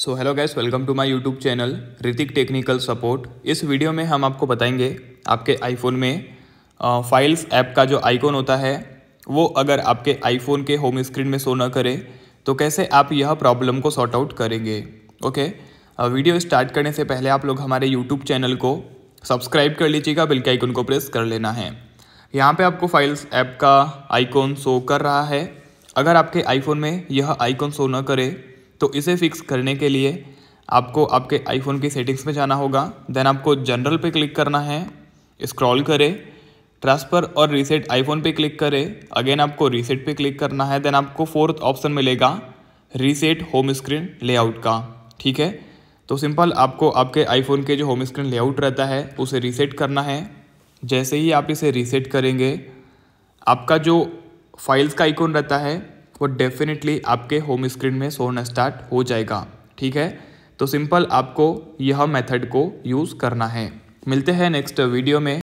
so hello guys welcome to my YouTube channel Hritik technical support इस video में हम आपको बताएंगे आपके आईफोन में फाइल्स ऐप का जो आइकॉन होता है वो अगर आपके आईफोन के होम स्क्रीन में शो ना करे तो कैसे आप यह प्रॉब्लम को सॉर्ट आउट करेंगे ओके वीडियो स्टार्ट करने से पहले आप लोग हमारे यूट्यूब चैनल को सब्सक्राइब कर लीजिएगा बिल के आइकोन को प्रेस कर लेना है यहाँ पर आपको फाइल्स ऐप का आइकॉन शो कर रहा है अगर आपके आईफोन में यह आइकॉन शो ना करे तो इसे फिक्स करने के लिए आपको आपके आईफोन की सेटिंग्स में जाना होगा देन आपको जनरल पे क्लिक करना है स्क्रॉल करें ट्रांसफ़र और रीसेट आईफोन पे क्लिक करें अगेन आपको रीसेट पे क्लिक करना है देन आपको फोर्थ ऑप्शन मिलेगा रीसेट होम स्क्रीन लेआउट का ठीक है तो सिंपल आपको आपके आईफोन के जो होम स्क्रीन लेआउट रहता है उसे रीसेट करना है जैसे ही आप इसे रीसेट करेंगे आपका जो फाइल्स का आइकॉन रहता है वो डेफिनेटली आपके होम स्क्रीन में सोना होना स्टार्ट हो जाएगा ठीक है तो सिंपल आपको यह मेथड को यूज़ करना है मिलते हैं नेक्स्ट वीडियो में